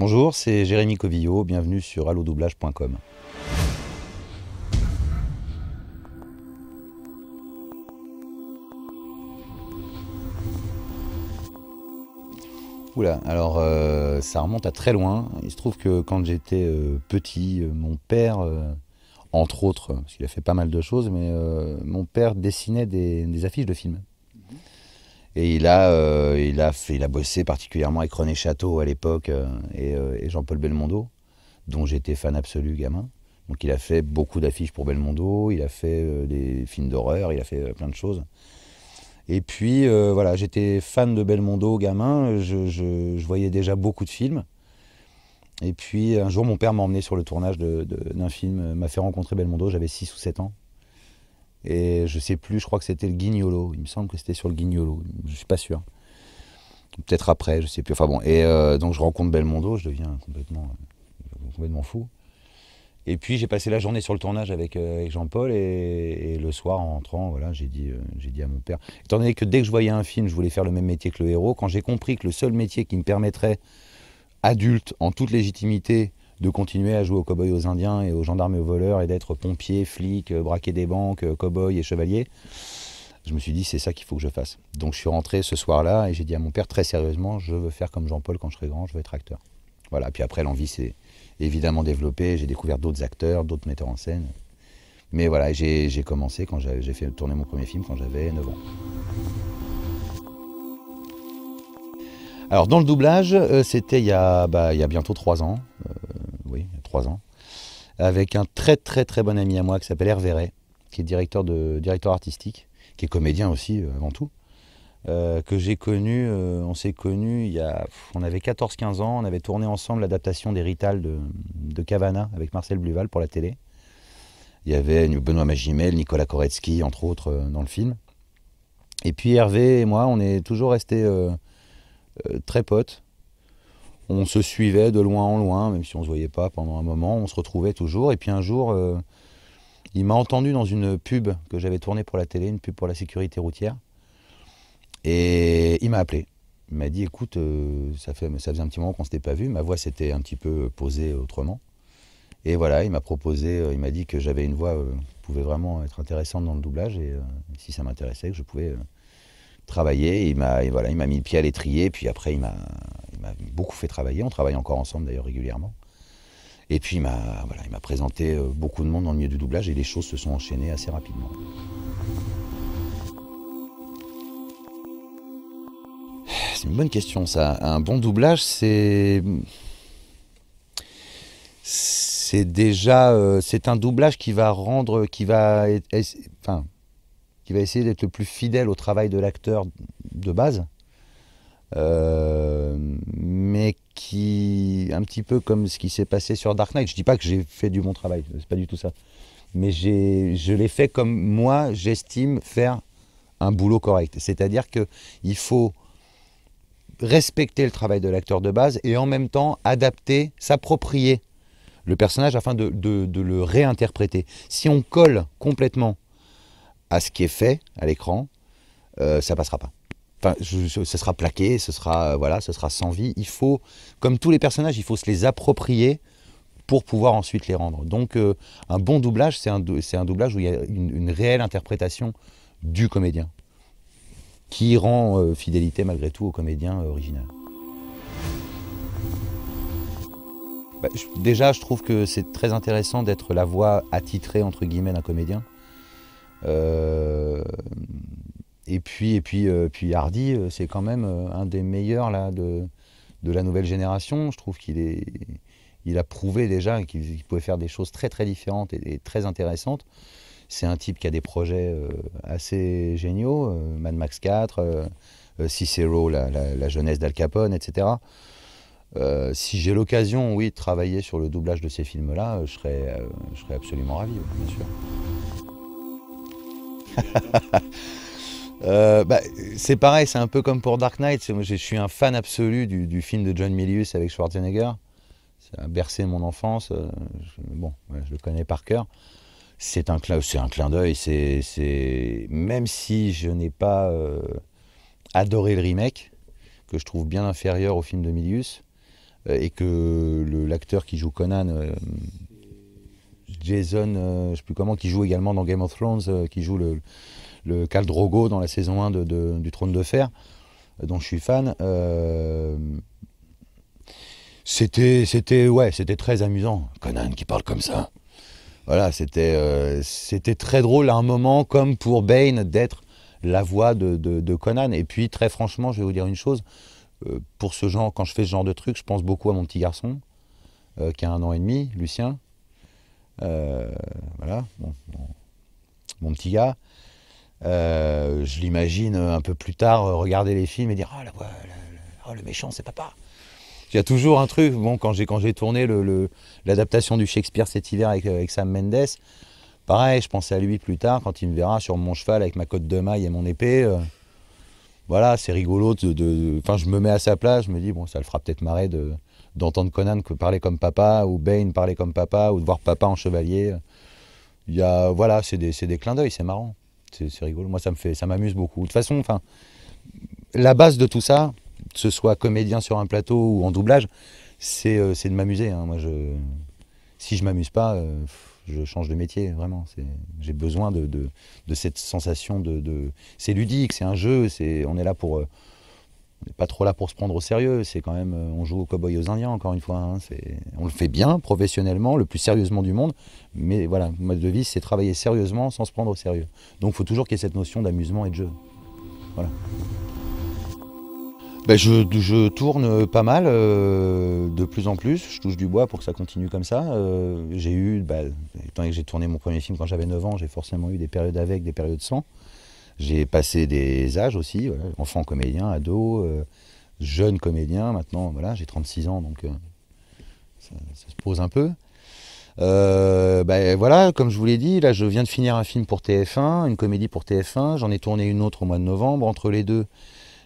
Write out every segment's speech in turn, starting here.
Bonjour, c'est Jérémy Covillot, bienvenue sur allodoublage.com. Oula, alors euh, ça remonte à très loin. Il se trouve que quand j'étais euh, petit, euh, mon père, entre autres, parce qu'il a fait pas mal de choses, mais mon père dessinait des affiches de films. Et il a, euh, il, a fait, bossé particulièrement avec René Château à l'époque euh, euh, et, Jean-Paul Belmondo, dont j'étais fan absolu gamin. Donc il a fait beaucoup d'affiches pour Belmondo, il a fait des films d'horreur, il a fait plein de choses. Et puis voilà, j'étais fan de Belmondo gamin, je, je, voyais déjà beaucoup de films. Et puis un jour, mon père m'a emmené sur le tournage d'un film, m'a fait rencontrer Belmondo, j'avais 6 ou 7 ans. Et je sais plus, je crois que c'était le Guignolo. Il me semble que c'était sur le Guignolo. Je suis pas sûr. Peut-être après, je sais plus. Enfin bon. Et euh, donc je rencontre Belmondo, je deviens complètement, euh, complètement fou. Et puis j'ai passé la journée sur le tournage avec, euh, Jean-Paul et, le soir en rentrant, voilà, j'ai dit, j'ai dit à mon père. Étant donné que dès que je voyais un film, je voulais faire le même métier que le héros, quand j'ai compris que le seul métier qui me permettrait, adulte, en toute légitimité, de continuer à jouer aux cowboy aux Indiens et aux gendarmes et aux voleurs et d'être pompier, flic, euh, braquer des banques, euh, cowboy et chevalier. Je me suis dit, c'est ça qu'il faut que je fasse. Donc je suis rentré ce soir-là et j'ai dit à mon père très sérieusement, je veux faire comme Jean-Paul quand je serai grand, je veux être acteur. Voilà, puis après l'envie s'est évidemment développée, j'ai découvert d'autres acteurs, d'autres metteurs en scène. Mais voilà, j'ai commencé quand j'ai fait tourner mon premier film quand j'avais 9 ans. Alors dans le doublage, euh, c'était il, bah, il, y a bientôt trois ans ans, avec un très très très bon ami à moi qui s'appelle Hervé Ray, qui est directeur, de, directeur artistique, qui est comédien aussi euh, avant tout, euh, que j'ai connu, euh, on s'est connu il y a, on avait 14-15 ans, on avait tourné ensemble l'adaptation des Rital de, de Cavana avec Marcel Bluval pour la télé. Il y avait Benoît Magimel, Nicolas Koretsky, entre autres, dans le film. Et puis Hervé et moi, on est toujours resté très potes on se suivait de loin en loin, même si on ne se voyait pas pendant un moment, on se retrouvait toujours. Et puis un jour, euh, il m'a entendu dans une pub que j'avais tournée pour la télé, une pub pour la sécurité routière. Et il m'a appelé. Il m'a dit écoute, euh, ça, fait, ça faisait un petit moment qu'on ne s'était pas vu, ma voix s'était un petit peu posée autrement. Et voilà, il m'a proposé, euh, il m'a dit que j'avais une voix qui pouvait vraiment être intéressante dans le doublage et si ça m'intéressait, que je pouvais travailler. Et il m'a voilà, il mis le pied à l'étrier, puis après il m'a m'a beaucoup fait travailler. On travaille encore ensemble d'ailleurs régulièrement. Et puis il m'a présenté euh, beaucoup de monde dans le milieu du doublage et les choses se sont enchaînées assez rapidement. C'est une bonne question ça. Un bon doublage, c'est c'est déjà euh, c'est un doublage qui va rendre qui va enfin qui va essayer d'être le plus fidèle au travail de l'acteur de base euh, mais qui, un petit peu comme ce qui s'est passé sur Dark Knight, je dis pas que j'ai fait du bon travail, c'est pas du tout ça, mais je l'ai fait comme moi j'estime faire un boulot correct. C'est-à-dire qu'il faut respecter le travail de l'acteur de base et en même temps adapter, s'approprier le personnage afin de, le réinterpréter. Si on colle complètement à ce qui est fait à l'écran, euh, ça passera pas ce sera plaqué, ce sera, euh, voilà, ce sera sans vie. Il faut, comme tous les personnages, il faut se les approprier pour pouvoir ensuite les rendre. Donc euh, un bon doublage, c'est un, doublage où il y a une, réelle interprétation du comédien, qui rend euh, fidélité malgré tout au comédien original. Bah, déjà, je trouve que c'est très intéressant d'être la voix attitrée, entre guillemets, d'un comédien. Et puis, et puis, euh, puis Hardy, euh, c'est quand même euh, un des meilleurs là, de, de la nouvelle génération. Je trouve qu'il est, il a prouvé déjà qu'il pouvait faire des choses très très différentes et, très intéressantes. C'est un type qui a des projets assez géniaux, Mad Max 4, Cicero, la, jeunesse d'Al Capone, etc. si j'ai l'occasion, oui, de travailler sur le doublage de ces films-là, je, serais, je serais absolument ravi, bien sûr. Euh, bah, c'est pareil, c'est un peu comme pour Dark Knight. je suis un fan absolu du, film de John Milius avec Schwarzenegger. Ça a bercé mon enfance. Euh, je, bon, je le connais par cœur. C'est un, clin d'œil. Même si je n'ai pas euh, adoré le remake, que je trouve bien inférieur au film de Milius, et que l'acteur qui joue Conan, Jason, je ne sais plus comment, qui joue également dans Game of Thrones, qui joue le le Cal Drogo dans la saison 1 de, du Trône de Fer, euh, dont je suis fan. Euh, c'était, c'était, ouais, c'était très amusant. Conan qui parle comme ça. Voilà, c'était, euh, c'était très drôle à un moment, comme pour Bane, d'être la voix de, Conan. Et puis, très franchement, je vais vous dire une chose. pour ce genre, quand je fais ce genre de truc, je pense beaucoup à mon petit garçon, qui a un an et demi, Lucien. voilà, mon petit gars. Euh, je l'imagine un peu plus tard euh, regarder les films et dire Ah, le méchant, c'est papa. Il y a toujours un truc. Bon, quand j'ai, quand j'ai tourné l'adaptation du Shakespeare cet hiver euh, avec, Sam Mendes, pareil, je pensais à lui plus tard quand il me verra sur mon cheval avec ma cotte de maille et mon épée. voilà, c'est rigolo. de, enfin je me mets à sa place, je me dis Bon, ça le fera peut-être marrer d'entendre Conan parler comme papa, ou Bane parler comme papa, ou de voir papa en chevalier. Il y voilà, c'est des, c'est des clins d'œil, c'est marrant c'est rigolo. Moi, ça me fait, ça m'amuse beaucoup. De toute façon, enfin, la base de tout ça, que ce soit comédien sur un plateau ou en doublage, c'est euh, de m'amuser. Hein. Moi, je, si je m'amuse pas, euh, je change de métier, vraiment. J'ai besoin de, de, cette sensation de. de c'est ludique, c'est un jeu, c'est on est là pour. Euh, n'est pas trop là pour se prendre au sérieux. C'est quand même, euh, on joue au cowboy aux Indiens, encore une fois. Hein. on le fait bien, professionnellement, le plus sérieusement du monde. Mais voilà, mode de vie c'est travailler sérieusement sans se prendre au sérieux. Donc il faut toujours qu'il y ait cette notion d'amusement et de jeu. Voilà. Ben, je, tourne euh, pas mal, euh, de plus en plus. Je touche du bois pour que ça continue comme ça. j'ai eu, ben, étant donné que j'ai tourné mon premier film quand j'avais 9 ans, j'ai forcément eu des périodes avec, des périodes sans. J'ai passé des âges aussi, enfant comédien, ado, euh, jeune comédien. Maintenant, voilà, j'ai 36 ans, donc euh, ça, se pose un peu. Euh, bah, voilà, comme je vous l'ai dit, là je viens de finir un film pour TF1, une comédie pour TF1. J'en ai tourné une autre au mois de novembre. Entre les deux,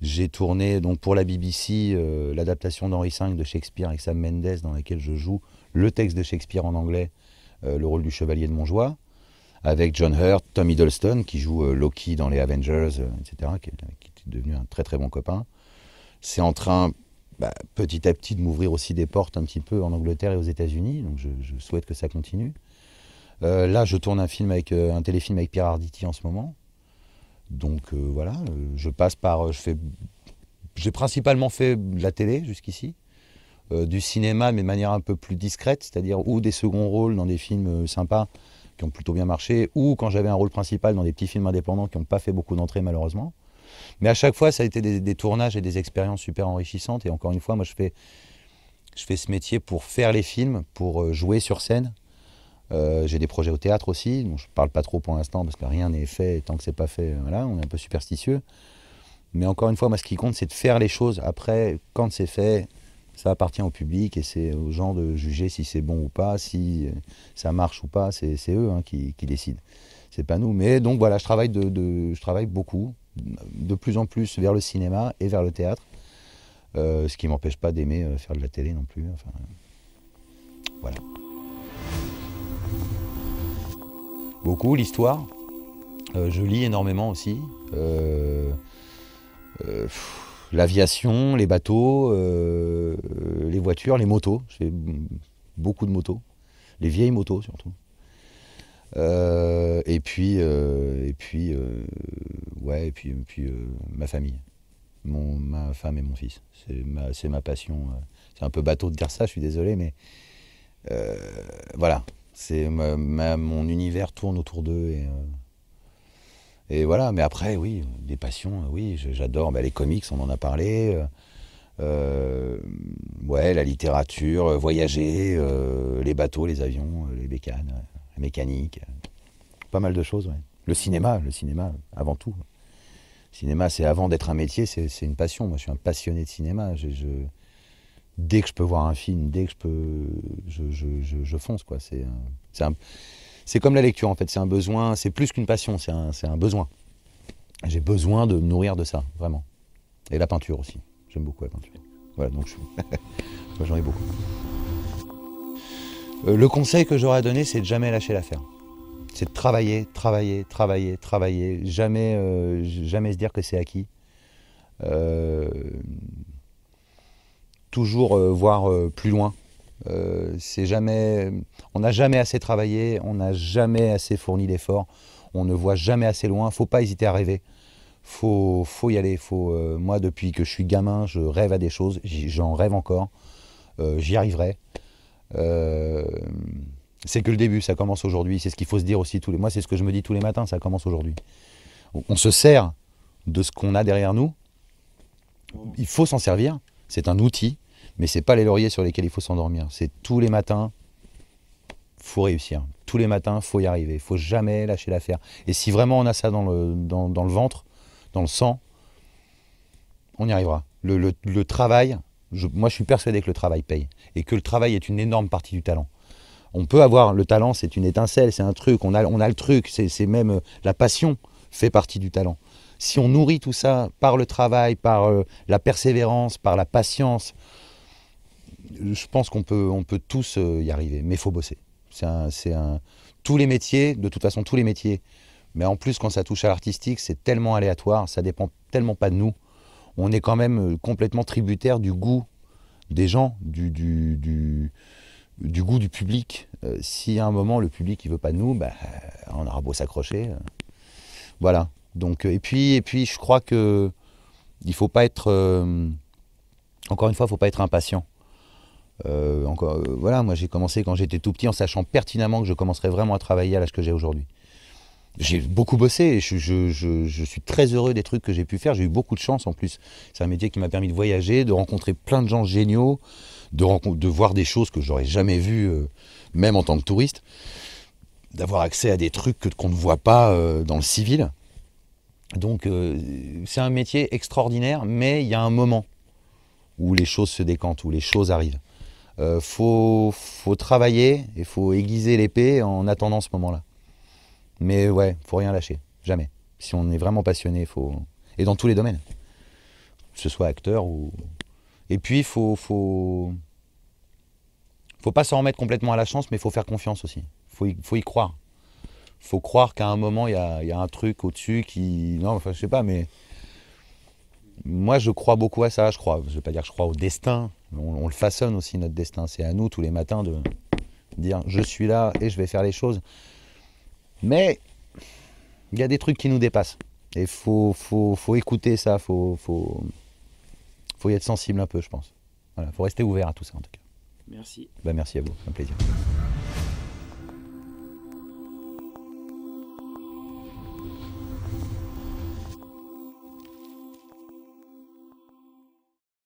j'ai tourné donc pour la BBC l'adaptation d'Henri V de Shakespeare avec Sam Mendes, dans laquelle je joue le texte de Shakespeare en anglais, le rôle du chevalier de Montjoie avec John Hurt, Tom Hiddleston, qui joue euh, Loki dans les Avengers, euh, etc., qui, est devenu un très très bon copain. C'est en train, bah, petit à petit, de m'ouvrir aussi des portes un petit peu en Angleterre et aux États-Unis, donc je, souhaite que ça continue. Euh, là, je tourne un, film avec, un téléfilm avec Pierre Arditi en ce moment. Donc voilà, je passe par. je fais, j'ai principalement fait de la télé jusqu'ici, du cinéma, mais de manière un peu plus discrète, c'est-à-dire ou des seconds rôles dans des films sympas, ont plutôt bien marché, ou quand j'avais un rôle principal dans des petits films indépendants qui n'ont pas fait beaucoup d'entrées malheureusement. Mais à chaque fois, ça a été des, tournages et des expériences super enrichissantes. Et encore une fois, moi, je fais, je fais ce métier pour faire les films, pour euh, jouer sur scène. Euh, j'ai des projets au théâtre aussi, dont je ne parle pas trop pour l'instant parce que rien n'est fait. tant que c'est pas fait, voilà, on est un peu superstitieux. Mais encore une fois, moi, ce qui compte, c'est de faire les choses. Après, quand c'est fait, ça appartient au public et c'est aux gens de juger si c'est bon ou pas, si euh, ça marche ou pas. C'est eux hein, qui, décident. C'est pas nous. Mais donc voilà, je travaille, beaucoup, de plus en plus vers le cinéma et vers le théâtre. Euh, ce qui m'empêche pas d'aimer euh, faire de la télé non plus. voilà. Beaucoup, l'histoire. je lis énormément aussi. L'aviation, les bateaux, euh, les voitures, les motos. J'ai beaucoup de motos. Les vieilles motos surtout. Euh, euh, et puis, et puis, ouais, et puis, puis ma famille. Mon, ma femme et mon fils. C'est ma, ma, passion. C'est un peu bateau de dire ça, je suis désolé, mais voilà. C'est mon univers tourne autour d'eux et et voilà, mais après, oui, des passions, euh, oui, j'adore bah, les comics, on en a parlé. Euh, euh, ouais, la littérature, voyager, les bateaux, les avions, les bécanes, la mécanique, pas mal de choses. Ouais. Le cinéma, le cinéma, avant tout. Le cinéma, c'est avant d'être un métier, c'est une passion. Moi, je suis un passionné de cinéma. Je, dès que je peux voir un film, dès que je peux, je, je fonce quoi. C'est un, c'est comme la lecture en fait, c'est un besoin, c'est plus qu'une passion, c'est un, besoin. J'ai besoin de me nourrir de ça, vraiment. Et la peinture aussi, j'aime beaucoup la peinture. Voilà, donc j'en ai beaucoup. Euh, le conseil que j'aurais à donner, c'est de jamais lâcher l'affaire. C'est de travailler, travailler, travailler, travailler, jamais, euh, jamais se dire que c'est acquis. Euh, toujours voir plus loin, euh, c'est jamais, on n'a jamais assez travaillé, on n'a jamais assez fourni d'efforts, on ne voit jamais assez loin. Faut pas hésiter à rêver. Faut, faut y aller. Faut, euh, moi, depuis que je suis gamin, je rêve à des choses. J'en rêve encore. Euh, j'y arriverai. c'est que le début. Ça commence aujourd'hui. C'est ce qu'il faut se dire aussi tous les. mois. c'est ce que je me dis tous les matins. Ça commence aujourd'hui. On se sert de ce qu'on a derrière nous. Il faut s'en servir. C'est un outil mais n'est pas les lauriers sur lesquels il faut s'endormir. C'est tous les matins, faut réussir. Tous les matins, faut y arriver. Il Faut jamais lâcher l'affaire. Et si vraiment on a ça dans le, dans, dans le ventre, dans le sang, on y arrivera. Le, le, travail, moi je suis persuadé que le travail paye. Et que le travail est une énorme partie du talent. On peut avoir le talent, c'est une étincelle, c'est un truc, on a, on a le truc, c'est même euh, la passion fait partie du talent. Si on nourrit tout ça par le travail, par euh, la persévérance, par la patience, je pense qu'on peut, on peut tous euh, y arriver, mais il faut bosser. C'est un, tous les métiers, de toute façon tous les métiers, mais en plus quand ça touche à l'artistique, c'est tellement aléatoire, ça dépend tellement pas de nous. On est quand même euh, complètement tributaire du goût des gens, du, goût du public. Euh, si à un moment le public ne veut pas de nous, bah, on aura beau s'accrocher. Voilà. Donc, et, puis, et puis je crois que il faut pas être... encore une fois, il ne faut pas être impatient. Euh, encore, euh, voilà, moi j'ai commencé quand j'étais tout petit en sachant pertinemment que je commencerais vraiment à travailler à l'âge que j'ai aujourd'hui. J'ai beaucoup bossé, et je, suis très heureux des trucs que j'ai pu faire, j'ai eu beaucoup de chance en plus. C'est un métier qui m'a permis de voyager, de rencontrer plein de gens géniaux, de, voir des choses que j'aurais jamais vues, euh, même en tant que touriste, d'avoir accès à des trucs qu'on ne voit pas dans le civil. Donc c'est un métier extraordinaire, mais il y a un moment où les choses se décantent, où les choses arrivent. Euh, faut, travailler et faut aiguiser l'épée en attendant ce moment-là. Mais ouais, faut rien lâcher, jamais. Si on est vraiment passionné, faut et dans tous les domaines, que ce soit acteur ou et puis faut faut faut pas s'en remettre complètement à la chance, mais faut faire confiance aussi. Faut y, faut y croire. Faut croire qu'à un moment il y a, un truc au-dessus qui non, enfin je sais pas, mais moi, je crois beaucoup à ça. Je crois, je veux pas dire que je crois au destin. On, le façonne aussi notre destin. C'est à nous tous les matins de dire je suis là et je vais faire les choses. Mais il y a des trucs qui nous dépassent. Et faut, faut, faut écouter ça. Faut, faut, faut y être sensible un peu, je pense. Voilà, faut rester ouvert à tout ça en tout cas. Merci. Ben, merci à vous, un plaisir.